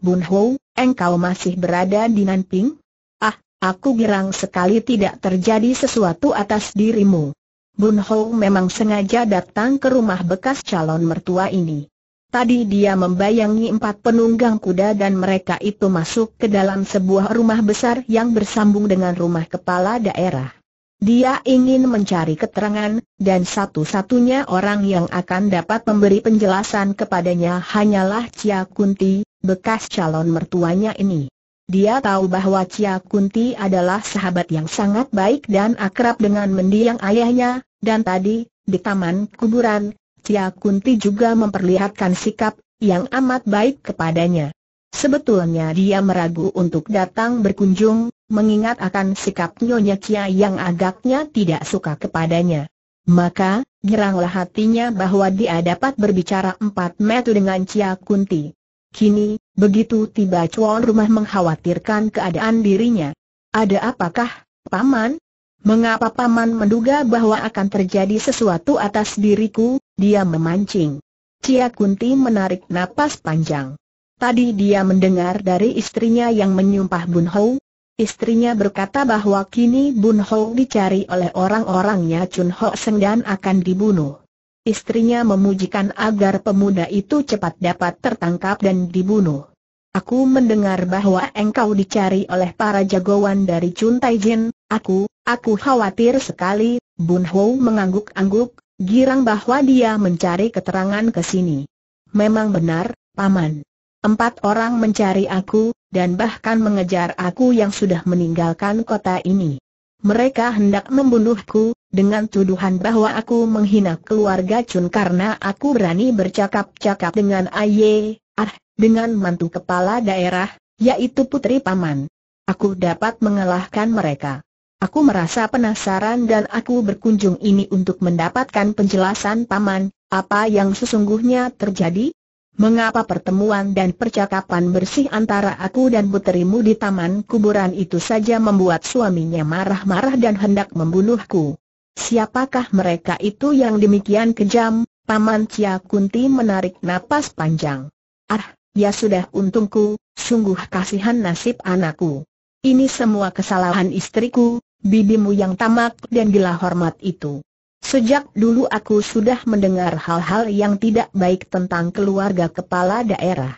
Bun Ho, engkau masih berada di Nanping? Ah, aku girang sekali tidak terjadi sesuatu atas dirimu. Bun Ho memang sengaja datang ke rumah bekas calon mertua ini. Tadi dia membayangi empat penunggang kuda dan mereka itu masuk ke dalam sebuah rumah besar yang bersambung dengan rumah kepala daerah. Dia ingin mencari keterangan, dan satu-satunya orang yang akan dapat memberi penjelasan kepadanya hanyalah Cia Kunti, bekas calon mertuanya ini. Dia tahu bahwa Cia Kunti adalah sahabat yang sangat baik dan akrab dengan mendiang ayahnya, dan tadi, di taman kuburan, Cia Kunti juga memperlihatkan sikap yang amat baik kepadanya. Sebetulnya dia meragu untuk datang berkunjung, mengingat akan sikap Nyonya Cia yang agaknya tidak suka kepadanya. Maka, geranglah hatinya bahwa dia dapat berbicara empat metu dengan Cia Kunti. Kini, begitu tiba cuan rumah mengkhawatirkan keadaan dirinya. Ada apakah, Paman? Mengapa Paman menduga bahwa akan terjadi sesuatu atas diriku? Dia memancing. Cia Kunti menarik napas panjang. Tadi dia mendengar dari istrinya yang menyumpah Bun Ho. Istrinya berkata bahwa kini Bun Ho dicari oleh orang-orangnya Chun Ho Seng dan akan dibunuh. Istrinya memujikan agar pemuda itu cepat dapat tertangkap dan dibunuh. Aku mendengar bahwa engkau dicari oleh para jagoan dari Chun Taijin, aku, aku khawatir sekali, Bun Ho mengangguk-angguk, girang bahwa dia mencari keterangan ke sini. Memang benar, Paman. Empat orang mencari aku, dan bahkan mengejar aku yang sudah meninggalkan kota ini. Mereka hendak membunuhku, dengan tuduhan bahwa aku menghina keluarga Chun karena aku berani bercakap-cakap dengan Aye, ah, dengan mantu kepala daerah, yaitu Putri Paman. Aku dapat mengalahkan mereka. Aku merasa penasaran dan aku berkunjung ini untuk mendapatkan penjelasan paman, apa yang sesungguhnya terjadi? Mengapa pertemuan dan percakapan bersih antara aku dan puterimu di taman kuburan itu saja membuat suaminya marah-marah dan hendak membunuhku? Siapakah mereka itu yang demikian kejam? Paman Cia Kunti menarik napas panjang. Ah, ya sudah untungku, sungguh kasihan nasib anakku. Ini semua kesalahan istriku, bibimu yang tamak dan gila hormat itu. Sejak dulu aku sudah mendengar hal-hal yang tidak baik tentang keluarga kepala daerah.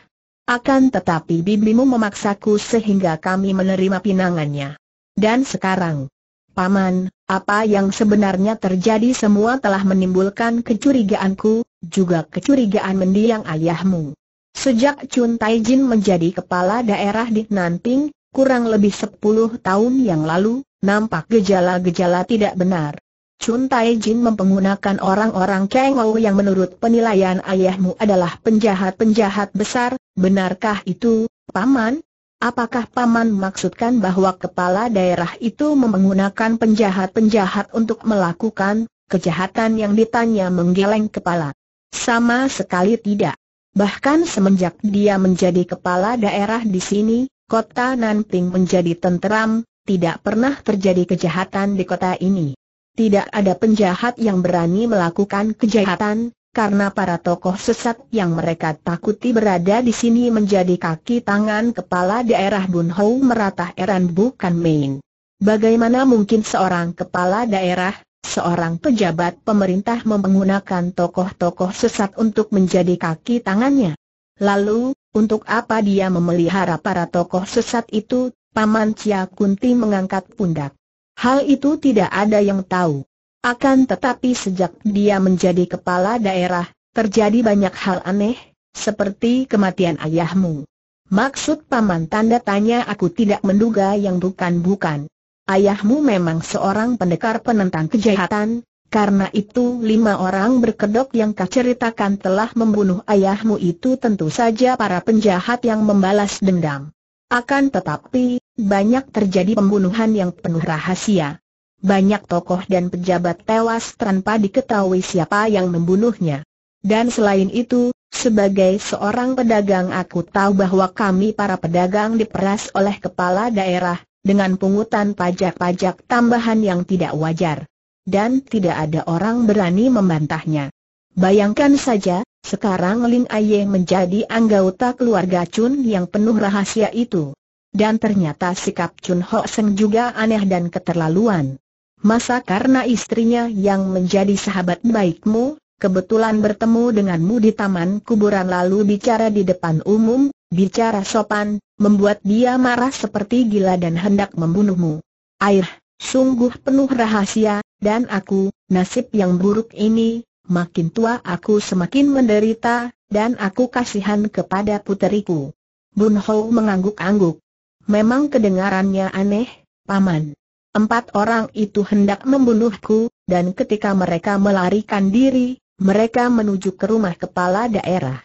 Akan tetapi bibimu memaksaku sehingga kami menerima pinangannya. Dan sekarang, Paman, apa yang sebenarnya terjadi semua telah menimbulkan kecurigaanku, juga kecurigaan mendiang ayahmu. Sejak Chun Taijin menjadi kepala daerah di Nanping, kurang lebih 10 tahun yang lalu, nampak gejala-gejala tidak benar. Chun Tai Jin mempergunakan orang-orang Kang Ou yang menurut penilaian ayahmu adalah penjahat-penjahat besar, benarkah itu, Paman? Apakah Paman maksudkan bahwa kepala daerah itu menggunakan penjahat-penjahat untuk melakukan kejahatan yang ditanya menggeleng kepala? Sama sekali tidak. Bahkan semenjak dia menjadi kepala daerah di sini, kota Nanping menjadi tenteram, tidak pernah terjadi kejahatan di kota ini. Tidak ada penjahat yang berani melakukan kejahatan, karena para tokoh sesat yang mereka takuti berada di sini menjadi kaki tangan kepala daerah Bunhou merata eran bukan main. Bagaimana mungkin seorang kepala daerah, seorang pejabat pemerintah menggunakan tokoh-tokoh sesat untuk menjadi kaki tangannya? Lalu, untuk apa dia memelihara para tokoh sesat itu, Paman Cia Kunti mengangkat pundak. Hal itu tidak ada yang tahu. Akan tetapi sejak dia menjadi kepala daerah, terjadi banyak hal aneh, seperti kematian ayahmu. Maksud paman tanda tanya aku tidak menduga yang bukan-bukan. Ayahmu memang seorang pendekar penentang kejahatan, karena itu lima orang berkedok yang kau ceritakan telah membunuh ayahmu itu tentu saja para penjahat yang membalas dendam. Akan tetapi, banyak terjadi pembunuhan yang penuh rahasia. Banyak tokoh dan pejabat tewas tanpa diketahui siapa yang membunuhnya. Dan selain itu, sebagai seorang pedagang aku tahu bahwa kami para pedagang diperas oleh kepala daerah, dengan pungutan pajak-pajak tambahan yang tidak wajar. Dan tidak ada orang berani membantahnya. Bayangkan saja, sekarang Ling Aye menjadi anggota keluarga Chun yang penuh rahasia itu dan ternyata sikap Chun Ho Seng juga aneh dan keterlaluan. Masa karena istrinya yang menjadi sahabat baikmu, kebetulan bertemu denganmu di taman kuburan lalu bicara di depan umum, bicara sopan, membuat dia marah seperti gila dan hendak membunuhmu. Air, sungguh penuh rahasia, dan aku, nasib yang buruk ini, makin tua aku semakin menderita, dan aku kasihan kepada puteriku. Bun Ho mengangguk-angguk memang kedengarannya aneh, paman. Empat orang itu hendak membunuhku, dan ketika mereka melarikan diri, mereka menuju ke rumah kepala daerah.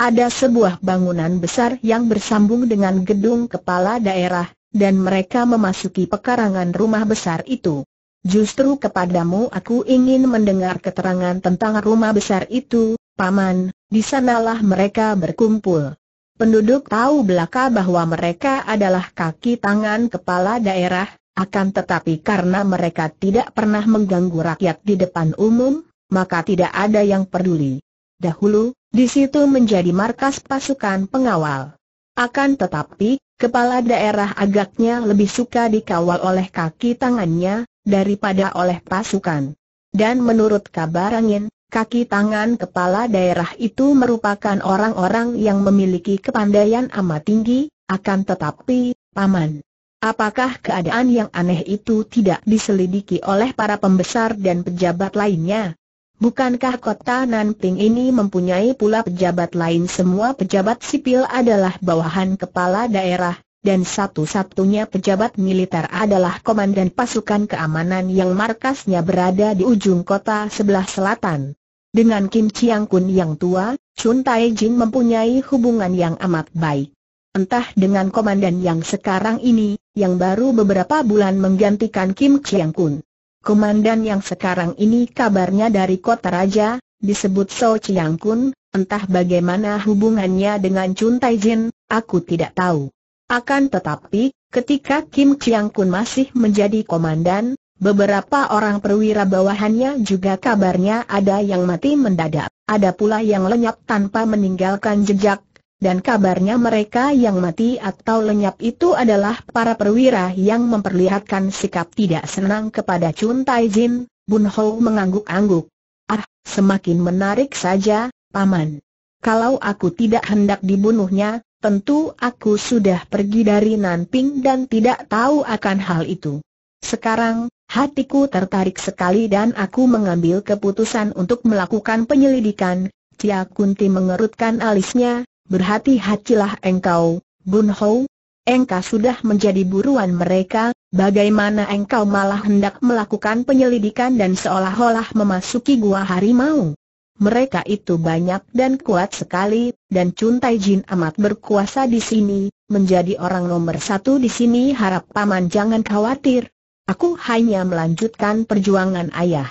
Ada sebuah bangunan besar yang bersambung dengan gedung kepala daerah, dan mereka memasuki pekarangan rumah besar itu. Justru kepadamu aku ingin mendengar keterangan tentang rumah besar itu, Paman, di sanalah mereka berkumpul. Penduduk tahu belaka bahwa mereka adalah kaki tangan kepala daerah, akan tetapi karena mereka tidak pernah mengganggu rakyat di depan umum, maka tidak ada yang peduli. Dahulu, di situ menjadi markas pasukan pengawal. Akan tetapi, kepala daerah agaknya lebih suka dikawal oleh kaki tangannya, daripada oleh pasukan. Dan menurut kabar angin, Kaki tangan kepala daerah itu merupakan orang-orang yang memiliki kepandaian amat tinggi, akan tetapi, Paman. Apakah keadaan yang aneh itu tidak diselidiki oleh para pembesar dan pejabat lainnya? Bukankah kota Nanping ini mempunyai pula pejabat lain semua pejabat sipil adalah bawahan kepala daerah, dan satu-satunya pejabat militer adalah komandan pasukan keamanan yang markasnya berada di ujung kota sebelah selatan. Dengan Kim Chiang Kun yang tua, Chun Tai Jin mempunyai hubungan yang amat baik. Entah dengan komandan yang sekarang ini, yang baru beberapa bulan menggantikan Kim Chiang Kun. Komandan yang sekarang ini kabarnya dari kota raja, disebut So Chiang Kun, entah bagaimana hubungannya dengan Chun Tai Jin, aku tidak tahu. Akan tetapi, ketika Kim Chiang Kun masih menjadi komandan, Beberapa orang perwira bawahannya juga kabarnya ada yang mati mendadak, ada pula yang lenyap tanpa meninggalkan jejak, dan kabarnya mereka yang mati atau lenyap itu adalah para perwira yang memperlihatkan sikap tidak senang kepada Chun Tai Jin, Bun Ho mengangguk-angguk. Ah, semakin menarik saja, Paman. Kalau aku tidak hendak dibunuhnya, tentu aku sudah pergi dari Nanping dan tidak tahu akan hal itu. Sekarang, hatiku tertarik sekali dan aku mengambil keputusan untuk melakukan penyelidikan. Cia Kunti mengerutkan alisnya, berhati-hatilah engkau, Bun Ho. Engkau sudah menjadi buruan mereka, bagaimana engkau malah hendak melakukan penyelidikan dan seolah-olah memasuki gua harimau? Mereka itu banyak dan kuat sekali, dan Chun Tai Jin amat berkuasa di sini, menjadi orang nomor satu di sini harap paman jangan khawatir, Aku hanya melanjutkan perjuangan ayah.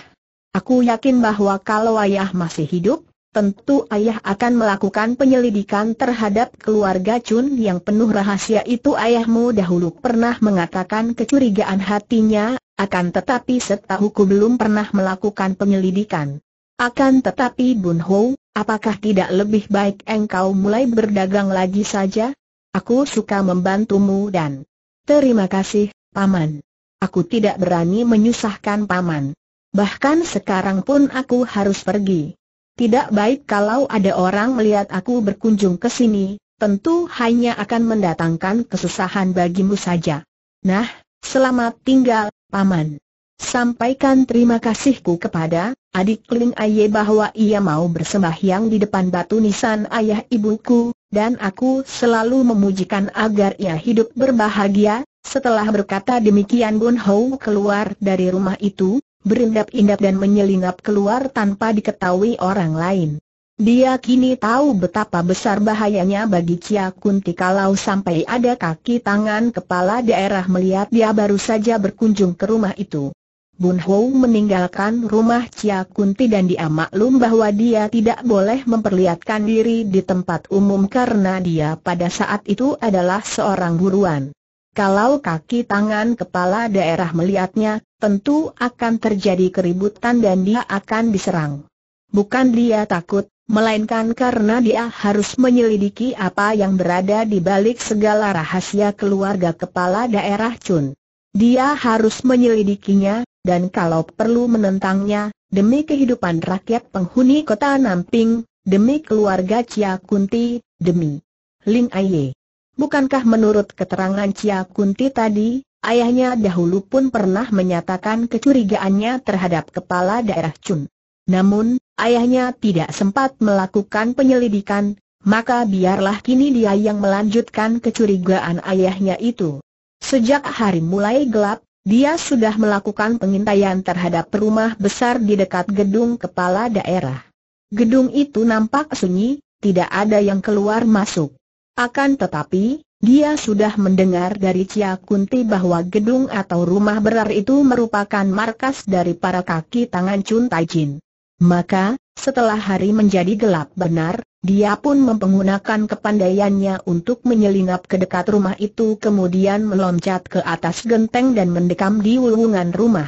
Aku yakin bahwa kalau ayah masih hidup, tentu ayah akan melakukan penyelidikan terhadap keluarga Chun yang penuh rahasia itu ayahmu dahulu pernah mengatakan kecurigaan hatinya, akan tetapi setahuku belum pernah melakukan penyelidikan. Akan tetapi Bun Ho, apakah tidak lebih baik engkau mulai berdagang lagi saja? Aku suka membantumu dan terima kasih, Paman. Aku tidak berani menyusahkan paman. Bahkan sekarang pun aku harus pergi. Tidak baik kalau ada orang melihat aku berkunjung ke sini, tentu hanya akan mendatangkan kesusahan bagimu saja. Nah, selamat tinggal, Paman. Sampaikan terima kasihku kepada adik Ling Aye bahwa ia mau bersembahyang di depan batu nisan ayah ibuku, dan aku selalu memujikan agar ia hidup berbahagia, setelah berkata demikian Bun Hou keluar dari rumah itu, berindap-indap dan menyelinap keluar tanpa diketahui orang lain. Dia kini tahu betapa besar bahayanya bagi Cia Kunti kalau sampai ada kaki tangan kepala daerah melihat dia baru saja berkunjung ke rumah itu. Bun Hou meninggalkan rumah Cia Kunti dan dia maklum bahwa dia tidak boleh memperlihatkan diri di tempat umum karena dia pada saat itu adalah seorang buruan. Kalau kaki tangan kepala daerah melihatnya, tentu akan terjadi keributan dan dia akan diserang. Bukan dia takut, melainkan karena dia harus menyelidiki apa yang berada di balik segala rahasia keluarga kepala daerah Chun. Dia harus menyelidikinya, dan kalau perlu menentangnya, demi kehidupan rakyat penghuni kota Namping, demi keluarga Cia Kunti, demi Ling Aye. Bukankah menurut keterangan Cia Kunti tadi, ayahnya dahulu pun pernah menyatakan kecurigaannya terhadap kepala daerah Chun. Namun, ayahnya tidak sempat melakukan penyelidikan, maka biarlah kini dia yang melanjutkan kecurigaan ayahnya itu. Sejak hari mulai gelap, dia sudah melakukan pengintaian terhadap rumah besar di dekat gedung kepala daerah. Gedung itu nampak sunyi, tidak ada yang keluar masuk. Akan tetapi, dia sudah mendengar dari Cia Kunti bahwa gedung atau rumah berar itu merupakan markas dari para kaki tangan Chun Tai Jin. Maka, setelah hari menjadi gelap benar, dia pun mempergunakan kepandaiannya untuk menyelinap ke dekat rumah itu kemudian meloncat ke atas genteng dan mendekam di wulungan rumah.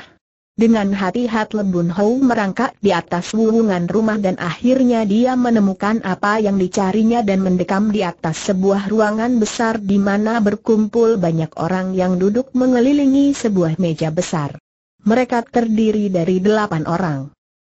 Dengan hati-hati Lebun Hou merangkak di atas wulungan rumah dan akhirnya dia menemukan apa yang dicarinya dan mendekam di atas sebuah ruangan besar di mana berkumpul banyak orang yang duduk mengelilingi sebuah meja besar. Mereka terdiri dari delapan orang.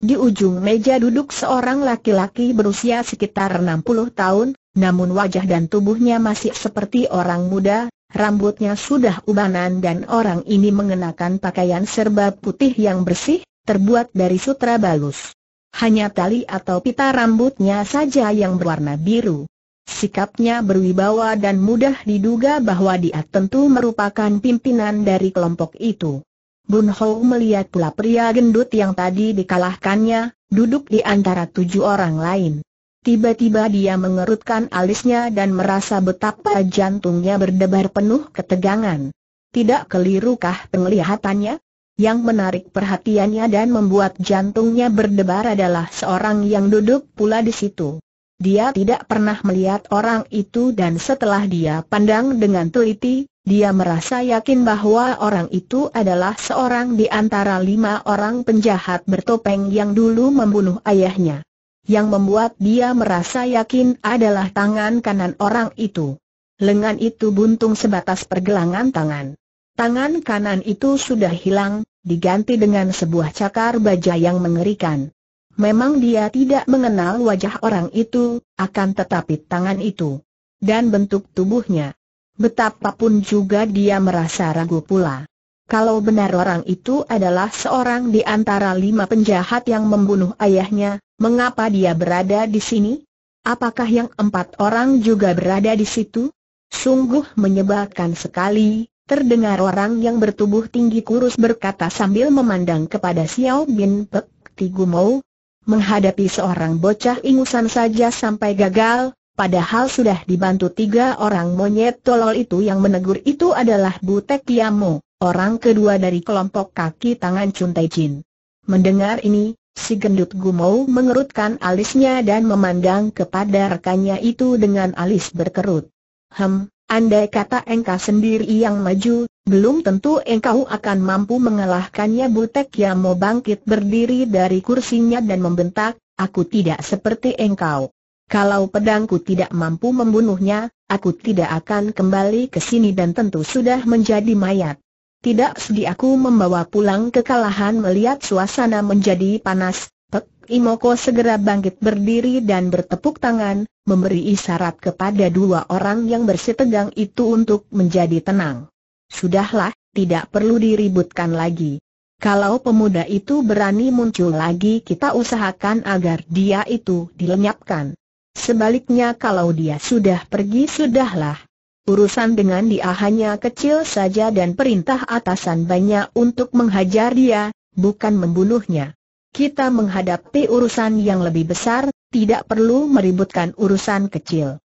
Di ujung meja duduk seorang laki-laki berusia sekitar 60 tahun, namun wajah dan tubuhnya masih seperti orang muda, rambutnya sudah ubanan dan orang ini mengenakan pakaian serba putih yang bersih, terbuat dari sutra balus. Hanya tali atau pita rambutnya saja yang berwarna biru. Sikapnya berwibawa dan mudah diduga bahwa dia tentu merupakan pimpinan dari kelompok itu. Bun Hou melihat pula pria gendut yang tadi dikalahkannya, duduk di antara tujuh orang lain. Tiba-tiba dia mengerutkan alisnya dan merasa betapa jantungnya berdebar penuh ketegangan. Tidak kelirukah penglihatannya? Yang menarik perhatiannya dan membuat jantungnya berdebar adalah seorang yang duduk pula di situ. Dia tidak pernah melihat orang itu dan setelah dia pandang dengan teliti, dia merasa yakin bahwa orang itu adalah seorang di antara lima orang penjahat bertopeng yang dulu membunuh ayahnya. Yang membuat dia merasa yakin adalah tangan kanan orang itu. Lengan itu buntung sebatas pergelangan tangan. Tangan kanan itu sudah hilang, diganti dengan sebuah cakar baja yang mengerikan. Memang dia tidak mengenal wajah orang itu, akan tetapi tangan itu dan bentuk tubuhnya. Betapapun juga dia merasa ragu pula. Kalau benar orang itu adalah seorang di antara lima penjahat yang membunuh ayahnya, mengapa dia berada di sini? Apakah yang empat orang juga berada di situ? Sungguh menyebalkan sekali, terdengar orang yang bertubuh tinggi kurus berkata sambil memandang kepada Xiao Bin Pek, Tigumou. Menghadapi seorang bocah ingusan saja sampai gagal, Padahal sudah dibantu tiga orang monyet tolol itu yang menegur itu adalah Butek Yamo orang kedua dari kelompok kaki tangan Chun Tai Jin. Mendengar ini, si gendut Gumau mengerutkan alisnya dan memandang kepada rekannya itu dengan alis berkerut. Hem, andai kata engkau sendiri yang maju, belum tentu engkau akan mampu mengalahkannya Butek yang mau bangkit berdiri dari kursinya dan membentak, aku tidak seperti engkau. Kalau pedangku tidak mampu membunuhnya, aku tidak akan kembali ke sini dan tentu sudah menjadi mayat. Tidak sedih aku membawa pulang kekalahan melihat suasana menjadi panas, Pek Imoko segera bangkit berdiri dan bertepuk tangan, memberi isyarat kepada dua orang yang bersitegang itu untuk menjadi tenang. Sudahlah, tidak perlu diributkan lagi. Kalau pemuda itu berani muncul lagi kita usahakan agar dia itu dilenyapkan. Sebaliknya kalau dia sudah pergi sudahlah. Urusan dengan dia hanya kecil saja dan perintah atasan banyak untuk menghajar dia, bukan membunuhnya. Kita menghadapi urusan yang lebih besar, tidak perlu meributkan urusan kecil.